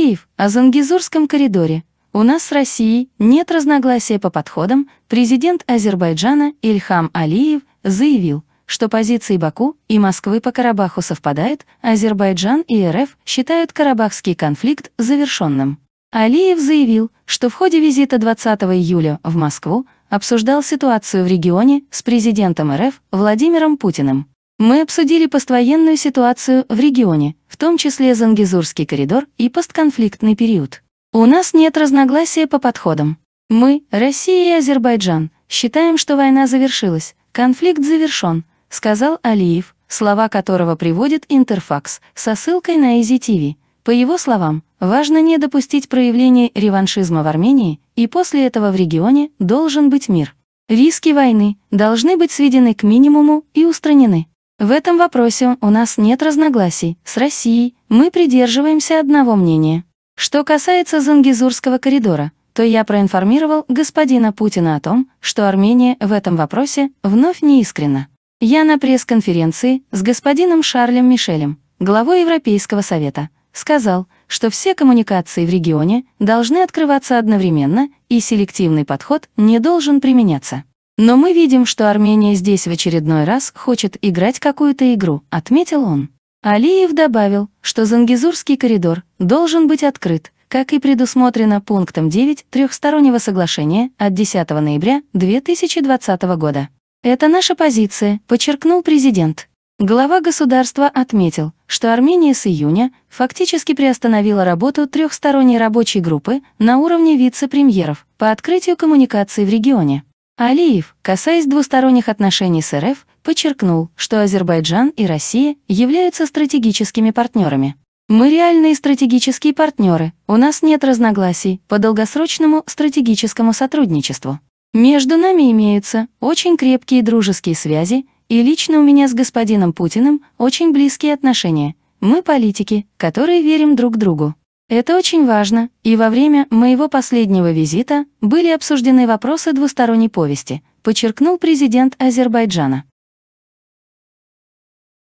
Киев, о Зангизурском коридоре. У нас с Россией нет разногласия по подходам, президент Азербайджана Ильхам Алиев заявил, что позиции Баку и Москвы по Карабаху совпадают, Азербайджан и РФ считают карабахский конфликт завершенным. Алиев заявил, что в ходе визита 20 июля в Москву обсуждал ситуацию в регионе с президентом РФ Владимиром Путиным. Мы обсудили поствоенную ситуацию в регионе, в том числе Зангизурский коридор и постконфликтный период. У нас нет разногласия по подходам. Мы, Россия и Азербайджан, считаем, что война завершилась, конфликт завершен, сказал Алиев, слова которого приводит Интерфакс со ссылкой на Изи По его словам, важно не допустить проявления реваншизма в Армении, и после этого в регионе должен быть мир. Риски войны должны быть сведены к минимуму и устранены. В этом вопросе у нас нет разногласий с Россией, мы придерживаемся одного мнения. Что касается Зангизурского коридора, то я проинформировал господина Путина о том, что Армения в этом вопросе вновь неискренна. Я на пресс-конференции с господином Шарлем Мишелем, главой Европейского совета, сказал, что все коммуникации в регионе должны открываться одновременно и селективный подход не должен применяться. Но мы видим, что Армения здесь в очередной раз хочет играть какую-то игру, отметил он. Алиев добавил, что Зангизурский коридор должен быть открыт, как и предусмотрено пунктом 9 трехстороннего соглашения от 10 ноября 2020 года. «Это наша позиция», — подчеркнул президент. Глава государства отметил, что Армения с июня фактически приостановила работу трехсторонней рабочей группы на уровне вице-премьеров по открытию коммуникаций в регионе. Алиев, касаясь двусторонних отношений с РФ, подчеркнул, что Азербайджан и Россия являются стратегическими партнерами. Мы реальные стратегические партнеры, у нас нет разногласий по долгосрочному стратегическому сотрудничеству. Между нами имеются очень крепкие дружеские связи, и лично у меня с господином Путиным очень близкие отношения. Мы политики, которые верим друг другу. Это очень важно, и во время моего последнего визита были обсуждены вопросы двусторонней повести, подчеркнул президент Азербайджана.